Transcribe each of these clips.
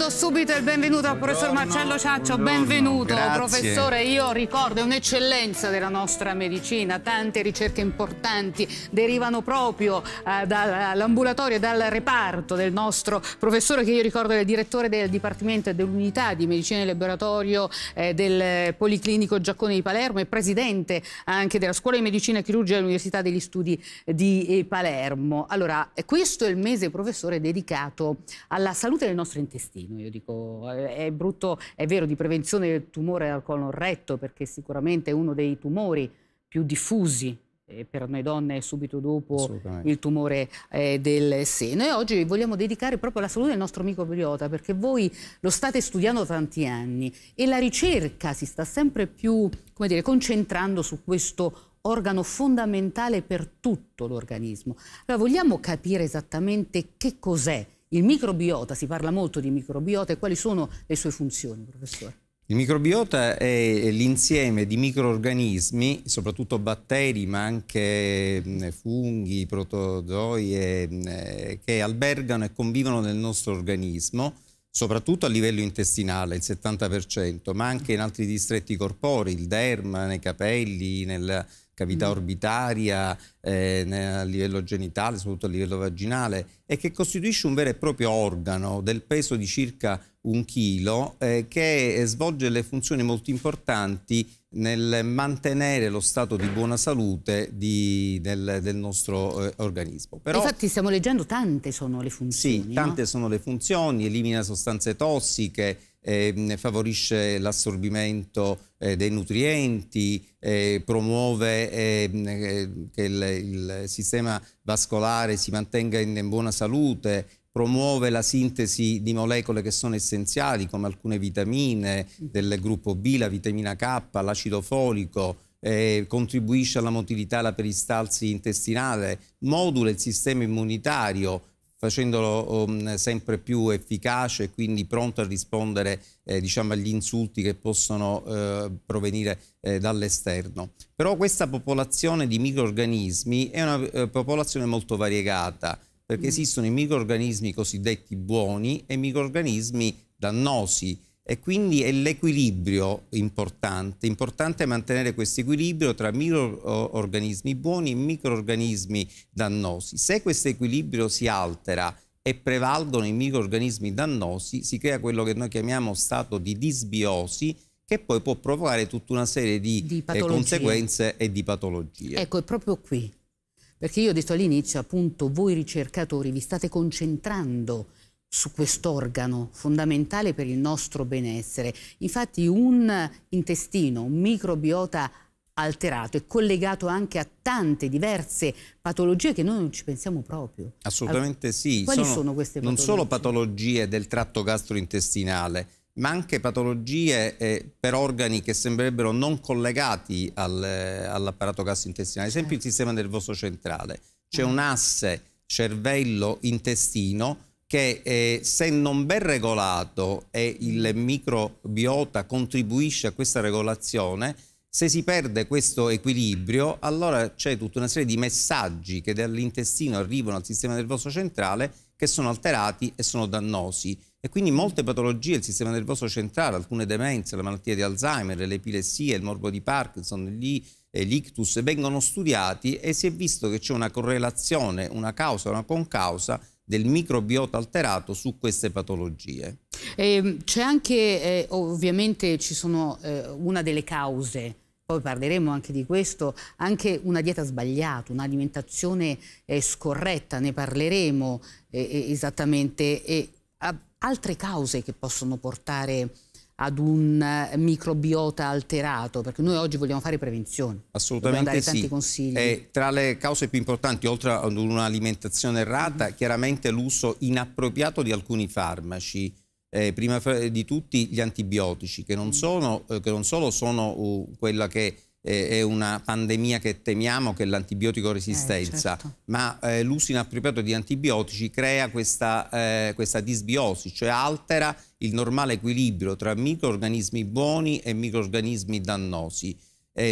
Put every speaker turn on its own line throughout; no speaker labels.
do subito il benvenuto al professor Marcello Ciaccio, benvenuto Grazie. professore, io ricordo, è un'eccellenza della nostra medicina, tante ricerche importanti derivano proprio eh, dall'ambulatorio e dal reparto del nostro professore che io ricordo è il direttore del Dipartimento e dell'unità di medicina e laboratorio eh, del Policlinico Giaccone di Palermo e presidente anche della scuola di medicina e chirurgia dell'Università degli Studi di eh, Palermo. Allora, questo è il mese professore dedicato alla salute del nostro intestino vicino. Io dico, è brutto, è vero, di prevenzione del tumore al colon retto, perché sicuramente è uno dei tumori più diffusi per noi donne subito dopo il tumore eh, del seno e oggi vogliamo dedicare proprio alla salute del nostro microbiota perché voi lo state studiando da tanti anni e la ricerca si sta sempre più come dire, concentrando su questo organo fondamentale per tutto l'organismo. Allora vogliamo capire esattamente che cos'è il microbiota, si parla molto di microbiota e quali sono le sue funzioni, professore?
Il microbiota è l'insieme di microorganismi, soprattutto batteri, ma anche funghi, protozoi, eh, che albergano e convivono nel nostro organismo, soprattutto a livello intestinale, il 70%, ma anche in altri distretti corporei, il derma, nei capelli, nel, cavità mm. orbitaria, eh, a livello genitale, soprattutto a livello vaginale, e che costituisce un vero e proprio organo del peso di circa un chilo eh, che eh, svolge le funzioni molto importanti nel mantenere lo stato di buona salute di, del, del, nostro eh, organismo. Però, Infatti
stiamo leggendo tante sono le funzioni. Sì, tante
no? sono le funzioni, elimina sostanze tossiche, eh, favorisce l'assorbimento eh, dei nutrienti, eh, promuove ehm, eh, che il, il, sistema vascolare si mantenga in, in buona salute, promuove la sintesi di molecole che sono essenziali come alcune vitamine del gruppo B, la vitamina K, l'acido folico, eh, contribuisce alla motilità e alla peristalsi intestinale, modula il sistema immunitario, facendolo um, sempre più efficace e quindi pronto a rispondere eh, diciamo, agli insulti che possono eh, provenire eh, dall'esterno. Però questa popolazione di microorganismi è una eh, popolazione molto variegata perché mm. esistono i microorganismi cosiddetti buoni e i microorganismi dannosi e quindi è l'equilibrio importante. Importante mantenere questo equilibrio tra microorganismi buoni e microorganismi dannosi. Se questo equilibrio si altera e prevalgono i microorganismi dannosi, si crea quello che noi chiamiamo stato di disbiosi, che poi può provocare tutta una serie di, di eh, conseguenze e di patologie.
Ecco, è proprio qui, perché io ho detto all'inizio, appunto, voi ricercatori vi state concentrando su quest'organo fondamentale per il nostro benessere. Infatti un intestino, un microbiota alterato è collegato anche a tante diverse patologie che noi non ci pensiamo proprio. Assolutamente allora, sì. Quali sono, sono queste patologie? Non solo
patologie del tratto gastrointestinale, ma anche patologie eh, per organi che sembrerebbero non collegati al, eh, all'apparato gastrointestinale, ad esempio eh. il sistema nervoso centrale. C'è eh. un asse cervello-intestino che eh, se non ben regolato e il microbiota contribuisce a questa regolazione, se si perde questo equilibrio, allora c'è tutta una serie di messaggi che dall'intestino arrivano al sistema nervoso centrale che sono alterati e sono dannosi. E quindi molte patologie del sistema nervoso centrale, alcune demenze, la malattia di Alzheimer, l'epilessia, il morbo di Parkinson, gli, eh, l'ictus, vengono studiati e si è visto che c'è una correlazione, una causa, una concausa del microbiota alterato su queste patologie.
Eh, c'è anche, eh, ovviamente ci sono eh, una delle cause, poi parleremo anche di questo, anche una dieta sbagliata, un'alimentazione eh, scorretta, ne parleremo eh, eh, esattamente, e altre cause che possono portare ad un eh, microbiota alterato, perché noi oggi vogliamo fare prevenzione. Assolutamente sì. Eh,
tra le cause più importanti, oltre ad un'alimentazione errata, mm chiaramente l'uso inappropriato di alcuni farmaci, eh, prima di tutti gli antibiotici, che non, mm. sono, eh, che non solo sono uh, quella che è una pandemia che temiamo che è l'antibiotico resistenza, eh, certo. ma eh, l'uso inappropriato di antibiotici crea questa, eh, questa, disbiosi, cioè altera il normale equilibrio tra microorganismi buoni e microorganismi dannosi.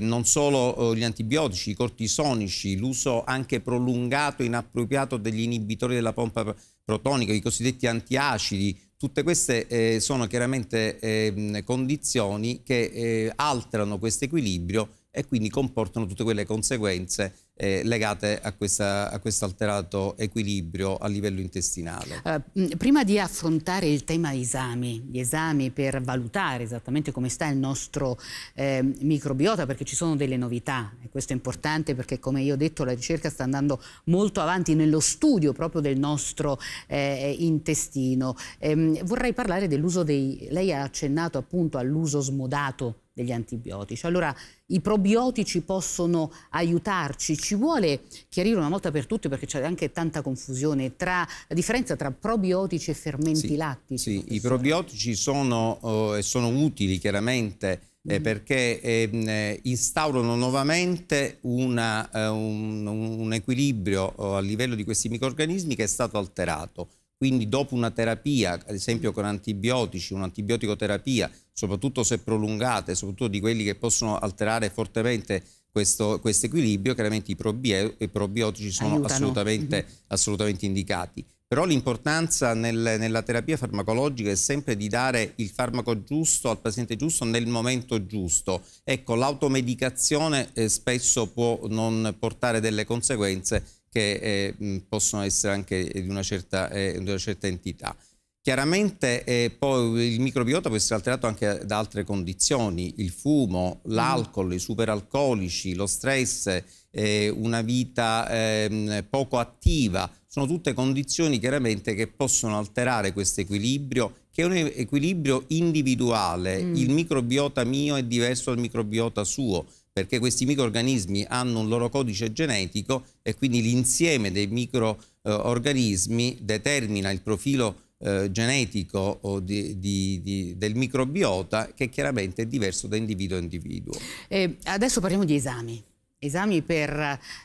non solo eh, gli antibiotici, i cortisonici, l'uso anche prolungato e inappropriato degli inibitori della pompa protonica, i cosiddetti antiacidi, Tutte queste eh, sono chiaramente eh, condizioni che eh, alterano questo equilibrio e quindi comportano tutte quelle conseguenze eh, legate a, questa, a questo alterato equilibrio a livello intestinale.
Uh, prima di affrontare il tema esami, gli esami per valutare esattamente come sta il nostro eh, microbiota, perché ci sono delle novità e questo è importante perché come io ho detto la ricerca sta andando molto avanti nello studio proprio del nostro eh, intestino. Ehm, vorrei parlare dell'uso dei... lei ha accennato appunto all'uso smodato degli antibiotici. Allora i probiotici possono aiutarci, ci vuole chiarire una volta per tutte perché c'è anche tanta confusione tra la differenza tra probiotici e fermenti sì, lattici.
Sì, professore. i probiotici sono, eh, sono utili chiaramente eh, mm. perché ehm, eh, instaurano nuovamente una, eh, un, un, equilibrio eh, a livello di questi microrganismi che è stato alterato. Quindi dopo una terapia, ad esempio con antibiotici, un'antibioticoterapia, soprattutto se prolungate, soprattutto di quelli che possono alterare fortemente questo, quest equilibrio, chiaramente i, probio i probiotici sono assolutamente, mm-hmm. assolutamente, indicati. Però l'importanza nel, nella terapia farmacologica è sempre di dare il farmaco giusto al paziente giusto nel momento giusto. Ecco, l'automedicazione eh, spesso può non portare delle conseguenze che eh, possono essere anche di una certa, eh, di una certa entità. Chiaramente eh, poi il microbiota può essere alterato anche da altre condizioni, il fumo, mm. l'alcol, mm. i superalcolici, lo stress, eh, una vita eh, poco attiva, sono tutte condizioni chiaramente che possono alterare questo equilibrio, che è un equilibrio individuale, mm. il microbiota mio è diverso dal microbiota suo, perché questi microorganismi hanno un loro codice genetico e quindi l'insieme dei microorganismi determina il profilo eh, genetico di, di, di, del microbiota che chiaramente è diverso da individuo a individuo.
Eh, adesso parliamo di esami esami per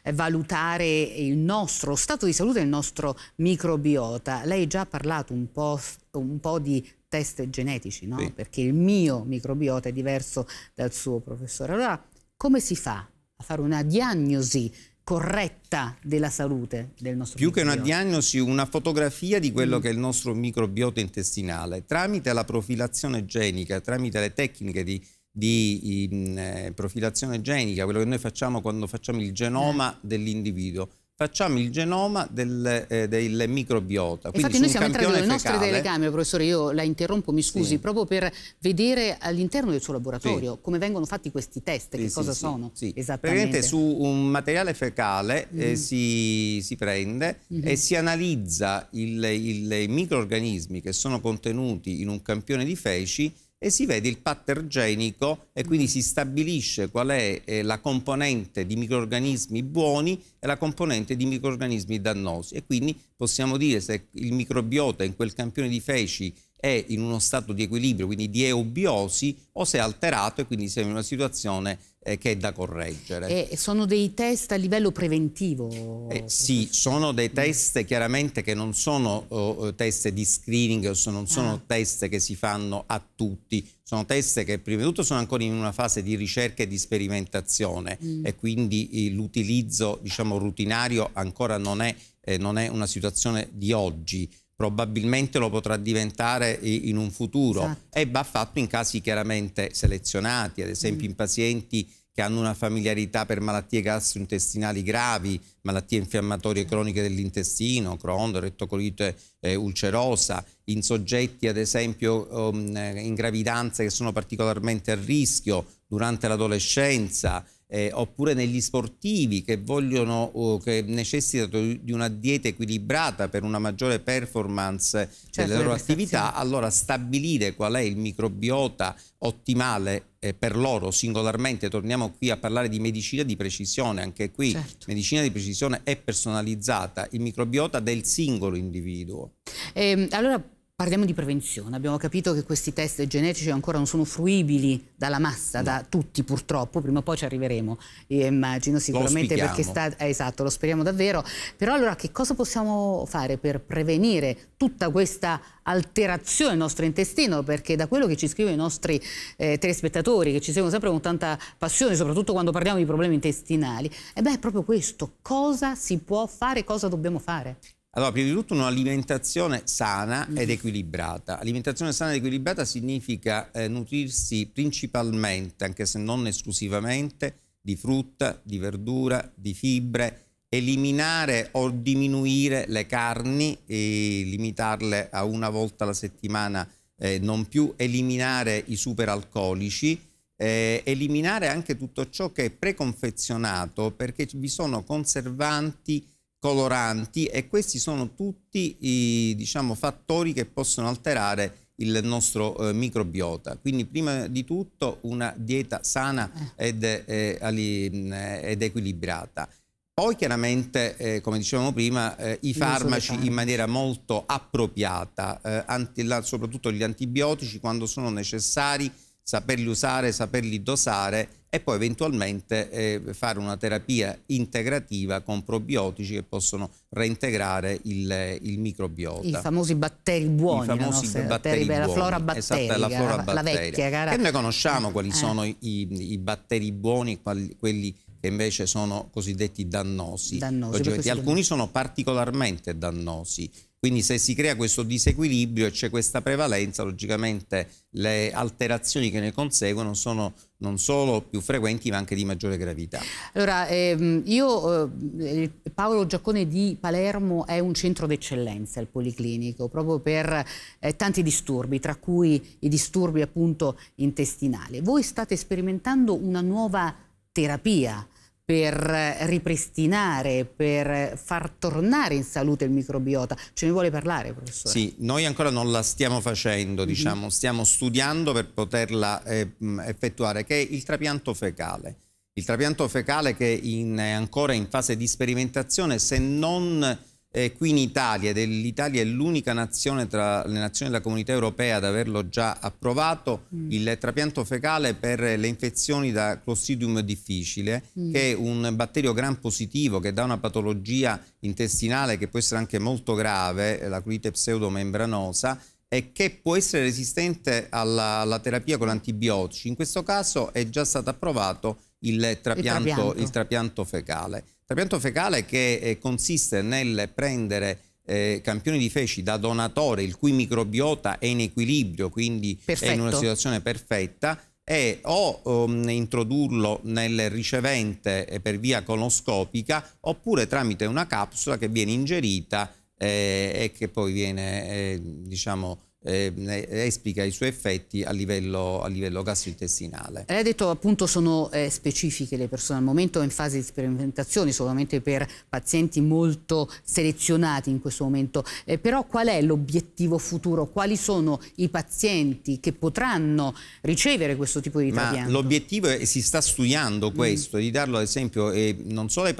eh, valutare il nostro stato di salute e il nostro microbiota. Lei già ha parlato un po', un po di test genetici, no? sì. perché il mio microbiota è diverso dal suo professore. Allora, come si fa a fare una diagnosi corretta della salute del nostro Più che una
diagnosi, una fotografia di quello mm. che è il nostro microbiota intestinale. Tramite la profilazione genica, tramite le tecniche di, di in, eh, profilazione genica, quello che noi facciamo quando facciamo il genoma mm. dell'individuo, facciamo il genoma del, eh, del microbiota. Infatti noi siamo entrati nelle nostre telecamere,
professore, io la interrompo, mi scusi, sì. proprio per vedere all'interno del suo laboratorio sì. come vengono fatti questi test, sì, che cosa sono sì. esattamente. Praticamente su
un materiale fecale eh, mm. eh, si, si, prende mm -hmm. e mm-hmm. si analizza i microorganismi che sono contenuti in un campione di feci e si vede il pattern genico e quindi mm. si stabilisce qual è eh, la componente di microorganismi buoni e la componente di microorganismi dannosi e quindi possiamo dire se il microbiota in quel campione di feci è in uno stato di equilibrio, quindi di eubiosi, o se è alterato e quindi se è in una situazione eh, che è da correggere.
E sono dei test a livello preventivo? Eh,
sì, sono dei test chiaramente che non sono oh, oh test di screening, non sono ah. test che si fanno a tutti, sono test che prima di tutto sono ancora in una fase di ricerca e di sperimentazione mm. e quindi eh, l'utilizzo diciamo, rutinario ancora non è, eh, non è una situazione di oggi probabilmente lo potrà diventare in un futuro esatto. e va fatto in casi chiaramente selezionati, ad esempio mm. in pazienti che hanno una familiarità per malattie gastrointestinali gravi, malattie infiammatorie croniche dell'intestino, Crohn, rettocolite eh, ulcerosa, in soggetti ad esempio um, eh, in gravidanza che sono particolarmente a rischio durante l'adolescenza, eh, oppure negli sportivi che, vogliono, che necessitano di una dieta equilibrata per una maggiore performance certo, delle loro attività, allora stabilire qual è il microbiota ottimale eh, per loro singolarmente, torniamo qui a parlare di medicina di precisione, anche qui certo. medicina di precisione è personalizzata, il microbiota del singolo individuo.
Eh, allora Parliamo di prevenzione, abbiamo capito che questi test genetici ancora non sono fruibili dalla massa, no. da tutti purtroppo, prima o poi ci arriveremo, Io immagino sicuramente perché sta... Eh, esatto, lo speriamo davvero, però allora che cosa possiamo fare per prevenire tutta questa alterazione del nostro intestino? Perché da quello che ci scrivono i nostri eh, telespettatori, che ci seguono sempre con tanta passione, soprattutto quando parliamo di problemi intestinali, e eh beh è proprio questo, cosa si può fare, cosa dobbiamo fare?
Allora, prima di tutto un'alimentazione sana ed mhm. equilibrata. Alimentazione sana ed equilibrata significa eh, nutrirsi principalmente, anche se non esclusivamente, di frutta, di verdura, di fibre, eliminare o diminuire le carni, limitarle a una volta alla settimana, eh, non più eliminare i superalcolici, eh, eliminare anche tutto ciò che è preconfezionato perché vi sono conservanti coloranti e questi sono tutti i diciamo, fattori che possono alterare il nostro eh, microbiota. Quindi prima di tutto una dieta sana eh. ed, eh, ed equilibrata. Poi chiaramente, eh, come dicevamo prima, eh, i farmaci in maniera molto appropriata, eh, anti, soprattutto gli antibiotici quando sono necessari saperli usare, saperli dosare e poi eventualmente eh, fare una terapia integrativa con probiotici che possono reintegrare il, il microbiota. I
famosi batteri buoni, I famosi la, batteri batteri, buoni, esatto, la flora batterica, esatto, la, flora la, batteria. la vecchia. Cara. Che noi conosciamo
quali eh. sono i, i, batteri buoni, quali, quelli invece sono cosiddetti dannosi. dannosi cioè, Alcuni sono particolarmente dannosi. Quindi se si crea questo disequilibrio e c'è questa prevalenza, logicamente le alterazioni che ne conseguono sono non solo più frequenti ma anche di maggiore gravità.
Allora, ehm, io, eh, Paolo Giaccone di Palermo è un centro d'eccellenza, il Policlinico, proprio per eh, tanti disturbi, tra cui i disturbi appunto intestinali. Voi state sperimentando una nuova terapia per ripristinare, per far tornare in salute il microbiota. Ce ne vuole parlare, professore?
Sì, noi ancora non la stiamo facendo, mhm. diciamo, mm -hmm. stiamo studiando per poterla eh, mm, effettuare, che è il trapianto fecale. Il trapianto fecale che in, è ancora in fase di sperimentazione, se non eh, qui in Italia, l'Italia è l'unica nazione tra le nazioni della comunità europea ad averlo già approvato, mm. il trapianto fecale per le infezioni da Clostridium difficile, mm. che è un batterio gran positivo che dà una patologia intestinale che può essere anche molto grave, la colite pseudomembranosa, e che può essere resistente alla, alla terapia con antibiotici. In questo caso è già stato approvato il trapianto, il trapianto. Il trapianto fecale. Trapianto fecale che eh, consiste nel prendere eh, campioni di feci da donatore il cui microbiota è in equilibrio, quindi Perfetto. è in una situazione perfetta, e o um, introdurlo nel ricevente eh, per via coloscopica oppure tramite una capsula che viene ingerita eh, e che poi viene eh, diciamo, eh, esplica i suoi effetti a livello, a livello gastrointestinale.
Lei ha detto appunto sono eh, specifiche le persone, al momento è in fase di sperimentazione solamente per pazienti molto selezionati in questo momento, eh, però qual è l'obiettivo futuro? Quali sono i pazienti che potranno ricevere questo tipo di trapianto?
L'obiettivo è, si sta studiando mm. questo, mm. di darlo ad esempio eh, non solo ai,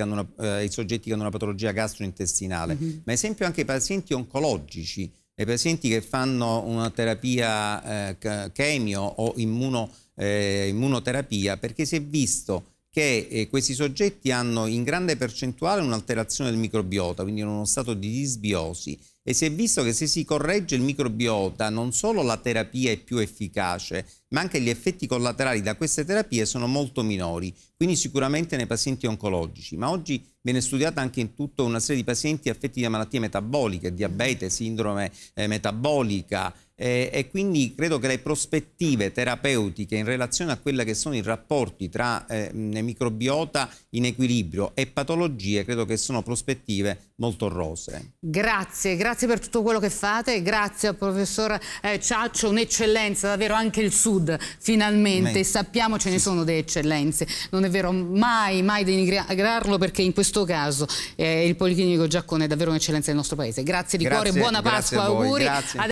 una, eh, ai, soggetti che hanno una patologia gastrointestinale, mm -hmm. ma ad esempio anche ai pazienti oncologici i pazienti che fanno una terapia eh, chemio o immuno, eh, immunoterapia perché si è visto che eh, questi soggetti hanno in grande percentuale un'alterazione del microbiota, quindi in uno stato di disbiosi e si è visto che se si corregge il microbiota non solo la terapia è più efficace, ma anche gli effetti collaterali da queste terapie sono molto minori, quindi sicuramente nei pazienti oncologici, ma oggi viene studiata anche in tutta una serie di pazienti affetti da malattie metaboliche, diabete, sindrome eh, metabolica, eh, e quindi credo che le prospettive terapeutiche in relazione a quelli che sono i rapporti tra eh, microbiota in equilibrio e patologie credo che sono prospettive molto rose.
Grazie, grazie per tutto quello che fate, grazie al professor eh, Ciaccio, un'eccellenza, davvero anche il Sud finalmente, Me. sappiamo ce ne sono delle eccellenze, non è vero mai, mai denigrarlo perché in questo caso eh, il Policlinico Giaccone è davvero un'eccellenza del nostro paese. Grazie di grazie, cuore, buona Pasqua, auguri. Grazie.